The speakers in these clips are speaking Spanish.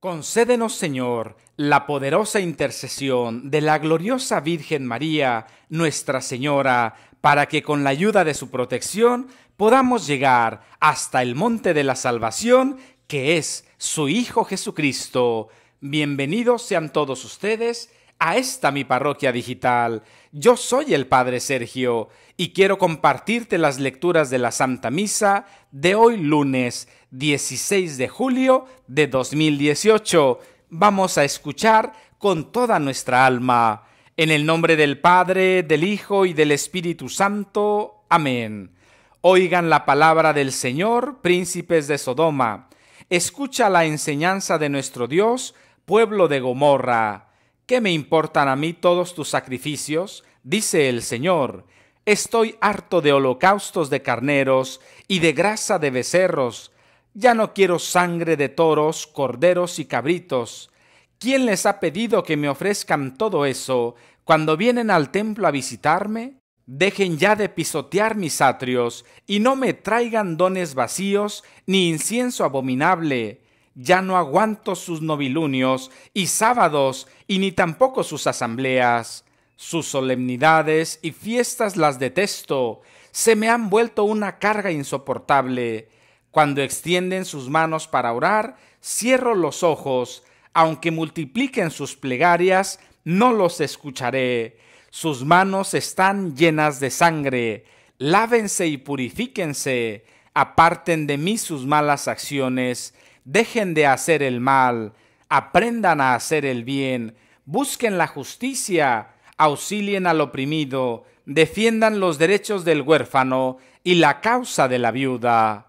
Concédenos, Señor, la poderosa intercesión de la gloriosa Virgen María, Nuestra Señora, para que con la ayuda de su protección podamos llegar hasta el monte de la salvación, que es su Hijo Jesucristo. Bienvenidos sean todos ustedes a esta mi parroquia digital. Yo soy el Padre Sergio y quiero compartirte las lecturas de la Santa Misa de hoy lunes 16 de julio de 2018. Vamos a escuchar con toda nuestra alma. En el nombre del Padre, del Hijo y del Espíritu Santo. Amén. Oigan la palabra del Señor, príncipes de Sodoma. Escucha la enseñanza de nuestro Dios, pueblo de Gomorra ¿Qué me importan a mí todos tus sacrificios? Dice el Señor, estoy harto de holocaustos de carneros y de grasa de becerros, ya no quiero sangre de toros, corderos y cabritos. ¿Quién les ha pedido que me ofrezcan todo eso cuando vienen al templo a visitarme? Dejen ya de pisotear mis atrios, y no me traigan dones vacíos ni incienso abominable ya no aguanto sus novilunios y sábados, y ni tampoco sus asambleas. Sus solemnidades y fiestas las detesto, se me han vuelto una carga insoportable. Cuando extienden sus manos para orar, cierro los ojos, aunque multipliquen sus plegarias, no los escucharé. Sus manos están llenas de sangre. Lávense y purifíquense. Aparten de mí sus malas acciones dejen de hacer el mal, aprendan a hacer el bien, busquen la justicia, auxilien al oprimido, defiendan los derechos del huérfano y la causa de la viuda.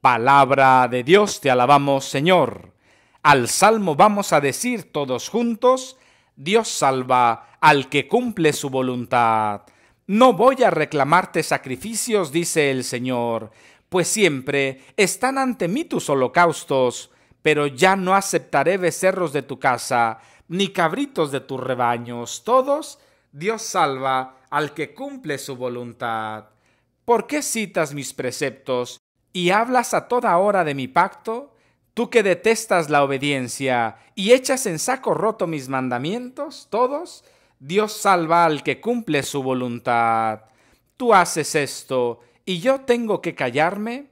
Palabra de Dios te alabamos, Señor. Al salmo vamos a decir todos juntos, Dios salva al que cumple su voluntad. No voy a reclamarte sacrificios, dice el Señor, pues siempre están ante mí tus holocaustos, pero ya no aceptaré becerros de tu casa, ni cabritos de tus rebaños, todos Dios salva al que cumple su voluntad. ¿Por qué citas mis preceptos y hablas a toda hora de mi pacto? Tú que detestas la obediencia y echas en saco roto mis mandamientos, todos, Dios salva al que cumple su voluntad. Tú haces esto ¿Y yo tengo que callarme?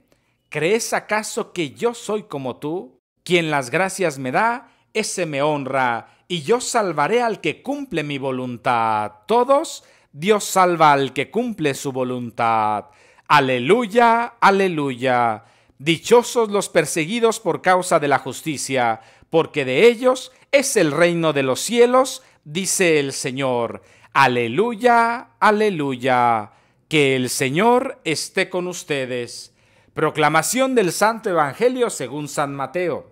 ¿Crees acaso que yo soy como tú? Quien las gracias me da, ese me honra, y yo salvaré al que cumple mi voluntad. Todos, Dios salva al que cumple su voluntad. Aleluya, aleluya. Dichosos los perseguidos por causa de la justicia, porque de ellos es el reino de los cielos, dice el Señor. Aleluya, aleluya. Que el Señor esté con ustedes. Proclamación del Santo Evangelio según San Mateo.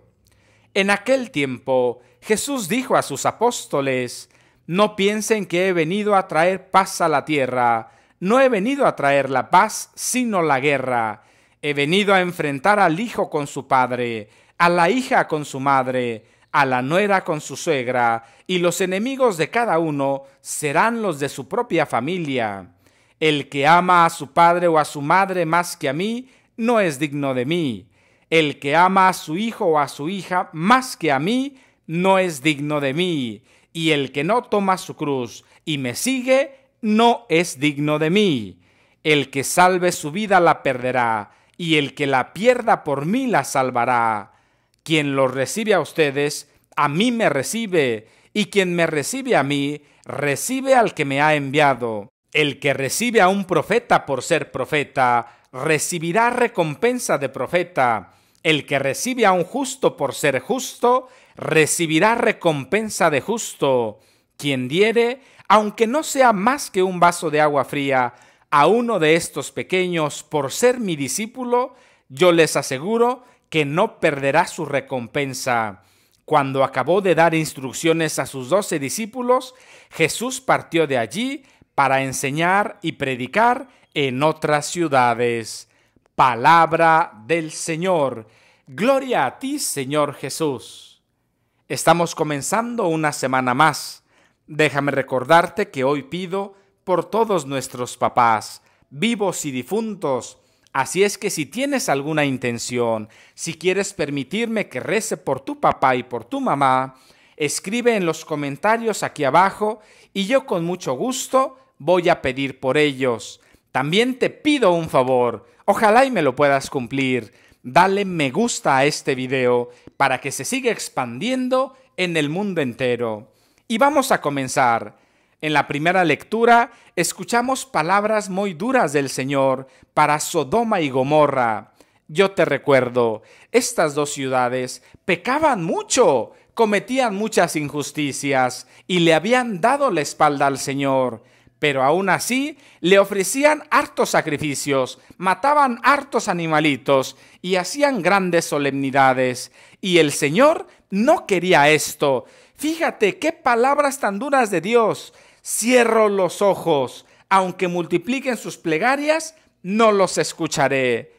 En aquel tiempo Jesús dijo a sus apóstoles, No piensen que he venido a traer paz a la tierra, no he venido a traer la paz, sino la guerra. He venido a enfrentar al hijo con su padre, a la hija con su madre, a la nuera con su suegra, y los enemigos de cada uno serán los de su propia familia. El que ama a su padre o a su madre más que a mí, no es digno de mí. El que ama a su hijo o a su hija más que a mí, no es digno de mí. Y el que no toma su cruz y me sigue, no es digno de mí. El que salve su vida la perderá, y el que la pierda por mí la salvará. Quien los recibe a ustedes, a mí me recibe, y quien me recibe a mí, recibe al que me ha enviado. El que recibe a un profeta por ser profeta, recibirá recompensa de profeta. El que recibe a un justo por ser justo, recibirá recompensa de justo. Quien diere, aunque no sea más que un vaso de agua fría, a uno de estos pequeños por ser mi discípulo, yo les aseguro que no perderá su recompensa. Cuando acabó de dar instrucciones a sus doce discípulos, Jesús partió de allí para enseñar y predicar en otras ciudades. Palabra del Señor. Gloria a ti, Señor Jesús. Estamos comenzando una semana más. Déjame recordarte que hoy pido por todos nuestros papás, vivos y difuntos. Así es que si tienes alguna intención, si quieres permitirme que rece por tu papá y por tu mamá, escribe en los comentarios aquí abajo y yo con mucho gusto voy a pedir por ellos. También te pido un favor, ojalá y me lo puedas cumplir. Dale me gusta a este video para que se siga expandiendo en el mundo entero. Y vamos a comenzar. En la primera lectura escuchamos palabras muy duras del Señor para Sodoma y Gomorra. Yo te recuerdo, estas dos ciudades pecaban mucho, cometían muchas injusticias y le habían dado la espalda al Señor. Pero aún así le ofrecían hartos sacrificios, mataban hartos animalitos y hacían grandes solemnidades. Y el Señor no quería esto. Fíjate qué palabras tan duras de Dios. Cierro los ojos, aunque multipliquen sus plegarias, no los escucharé.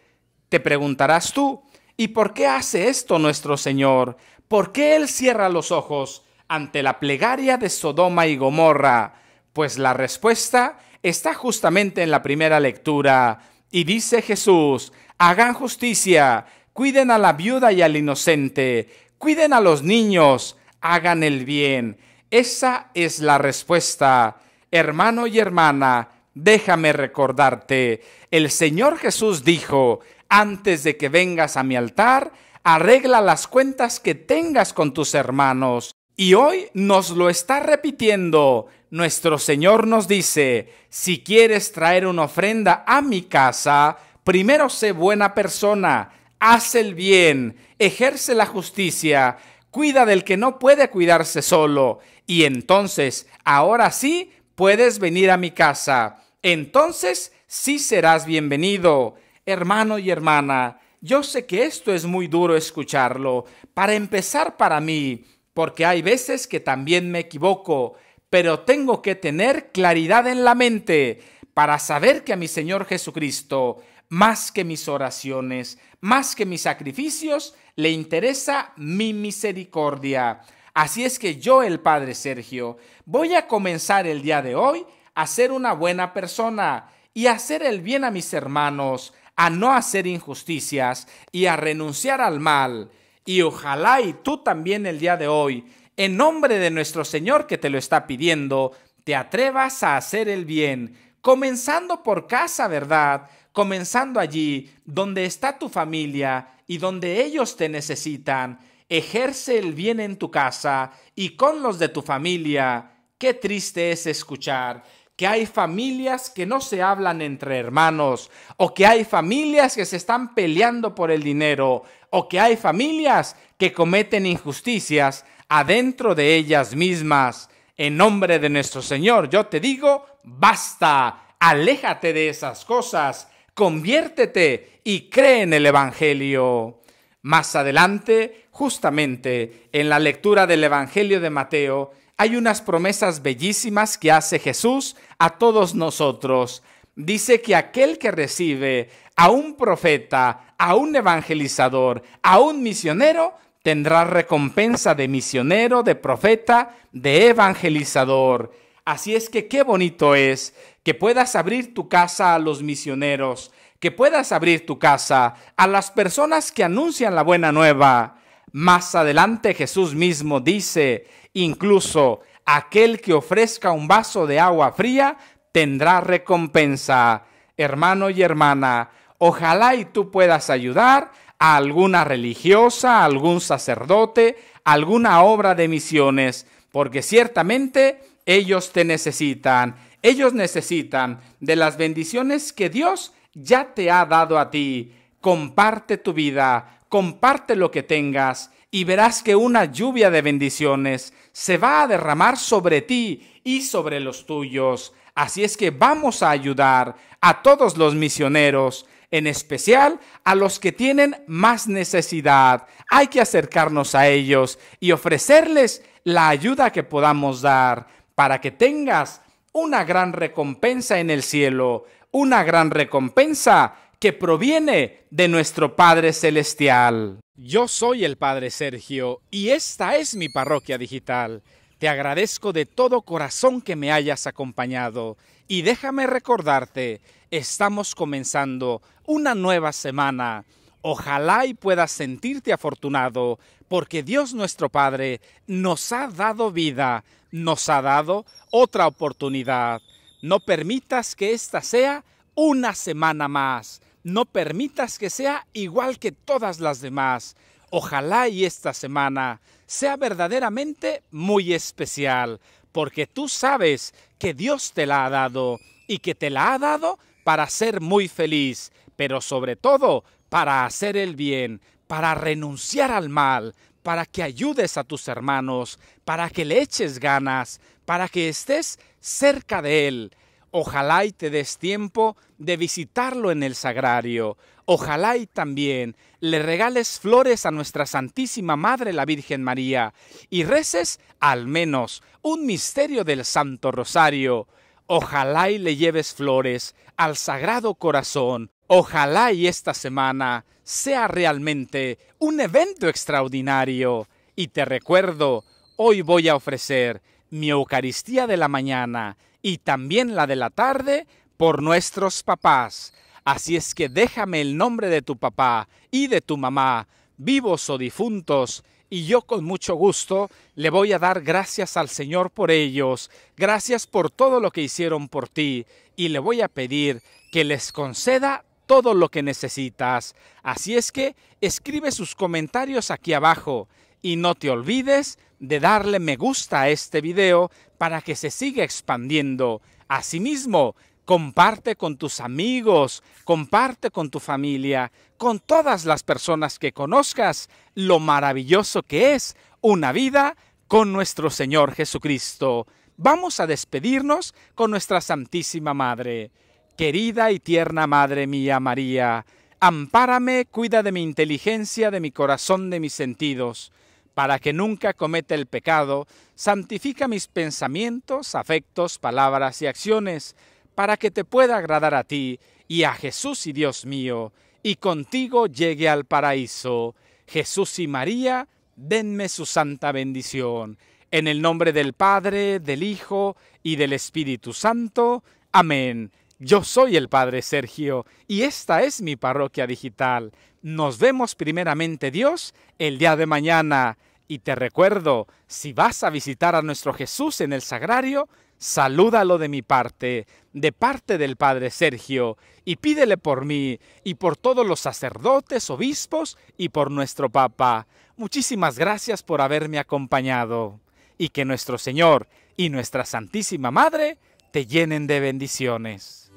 Te preguntarás tú, ¿y por qué hace esto nuestro Señor? ¿Por qué Él cierra los ojos ante la plegaria de Sodoma y Gomorra? Pues la respuesta está justamente en la primera lectura. Y dice Jesús, hagan justicia, cuiden a la viuda y al inocente, cuiden a los niños, hagan el bien. Esa es la respuesta. Hermano y hermana, déjame recordarte, el Señor Jesús dijo, antes de que vengas a mi altar, arregla las cuentas que tengas con tus hermanos. Y hoy nos lo está repitiendo, nuestro Señor nos dice, si quieres traer una ofrenda a mi casa, primero sé buena persona, haz el bien, ejerce la justicia, cuida del que no puede cuidarse solo, y entonces, ahora sí, puedes venir a mi casa. Entonces, sí serás bienvenido. Hermano y hermana, yo sé que esto es muy duro escucharlo, para empezar para mí, porque hay veces que también me equivoco, pero tengo que tener claridad en la mente para saber que a mi Señor Jesucristo, más que mis oraciones, más que mis sacrificios, le interesa mi misericordia. Así es que yo, el Padre Sergio, voy a comenzar el día de hoy a ser una buena persona y a hacer el bien a mis hermanos, a no hacer injusticias y a renunciar al mal. Y ojalá y tú también el día de hoy en nombre de nuestro Señor que te lo está pidiendo, te atrevas a hacer el bien, comenzando por casa, ¿verdad? Comenzando allí donde está tu familia y donde ellos te necesitan. Ejerce el bien en tu casa y con los de tu familia. Qué triste es escuchar que hay familias que no se hablan entre hermanos o que hay familias que se están peleando por el dinero o que hay familias que cometen injusticias adentro de ellas mismas. En nombre de nuestro Señor, yo te digo, basta, aléjate de esas cosas, conviértete y cree en el Evangelio. Más adelante, justamente en la lectura del Evangelio de Mateo, hay unas promesas bellísimas que hace Jesús a todos nosotros dice que aquel que recibe a un profeta, a un evangelizador, a un misionero, tendrá recompensa de misionero, de profeta, de evangelizador. Así es que qué bonito es que puedas abrir tu casa a los misioneros, que puedas abrir tu casa a las personas que anuncian la buena nueva. Más adelante Jesús mismo dice, incluso aquel que ofrezca un vaso de agua fría tendrá recompensa. Hermano y hermana, ojalá y tú puedas ayudar a alguna religiosa, algún sacerdote, alguna obra de misiones, porque ciertamente ellos te necesitan. Ellos necesitan de las bendiciones que Dios ya te ha dado a ti. Comparte tu vida, comparte lo que tengas y verás que una lluvia de bendiciones se va a derramar sobre ti y sobre los tuyos. Así es que vamos a ayudar a todos los misioneros, en especial a los que tienen más necesidad. Hay que acercarnos a ellos y ofrecerles la ayuda que podamos dar para que tengas una gran recompensa en el cielo, una gran recompensa que proviene de nuestro Padre Celestial. Yo soy el Padre Sergio y esta es mi parroquia digital. Te agradezco de todo corazón que me hayas acompañado y déjame recordarte, estamos comenzando una nueva semana. Ojalá y puedas sentirte afortunado porque Dios nuestro Padre nos ha dado vida, nos ha dado otra oportunidad. No permitas que esta sea una semana más no permitas que sea igual que todas las demás. Ojalá y esta semana sea verdaderamente muy especial, porque tú sabes que Dios te la ha dado y que te la ha dado para ser muy feliz, pero sobre todo para hacer el bien, para renunciar al mal, para que ayudes a tus hermanos, para que le eches ganas, para que estés cerca de Él ojalá y te des tiempo de visitarlo en el sagrario. Ojalá y también le regales flores a nuestra Santísima Madre la Virgen María y reces al menos un misterio del Santo Rosario. Ojalá y le lleves flores al Sagrado Corazón. Ojalá y esta semana sea realmente un evento extraordinario. Y te recuerdo, hoy voy a ofrecer mi Eucaristía de la mañana y también la de la tarde por nuestros papás. Así es que déjame el nombre de tu papá y de tu mamá, vivos o difuntos, y yo con mucho gusto le voy a dar gracias al Señor por ellos, gracias por todo lo que hicieron por ti, y le voy a pedir que les conceda todo lo que necesitas. Así es que escribe sus comentarios aquí abajo y no te olvides de darle me gusta a este video para que se siga expandiendo. Asimismo, comparte con tus amigos, comparte con tu familia, con todas las personas que conozcas lo maravilloso que es una vida con nuestro Señor Jesucristo. Vamos a despedirnos con nuestra Santísima Madre. Querida y tierna Madre mía María, ampárame, cuida de mi inteligencia, de mi corazón, de mis sentidos para que nunca cometa el pecado, santifica mis pensamientos, afectos, palabras y acciones, para que te pueda agradar a ti y a Jesús y Dios mío, y contigo llegue al paraíso. Jesús y María, denme su santa bendición. En el nombre del Padre, del Hijo y del Espíritu Santo. Amén. Yo soy el Padre Sergio y esta es mi parroquia digital nos vemos primeramente Dios el día de mañana. Y te recuerdo, si vas a visitar a nuestro Jesús en el sagrario, salúdalo de mi parte, de parte del Padre Sergio, y pídele por mí, y por todos los sacerdotes, obispos, y por nuestro Papa. Muchísimas gracias por haberme acompañado, y que nuestro Señor y nuestra Santísima Madre te llenen de bendiciones.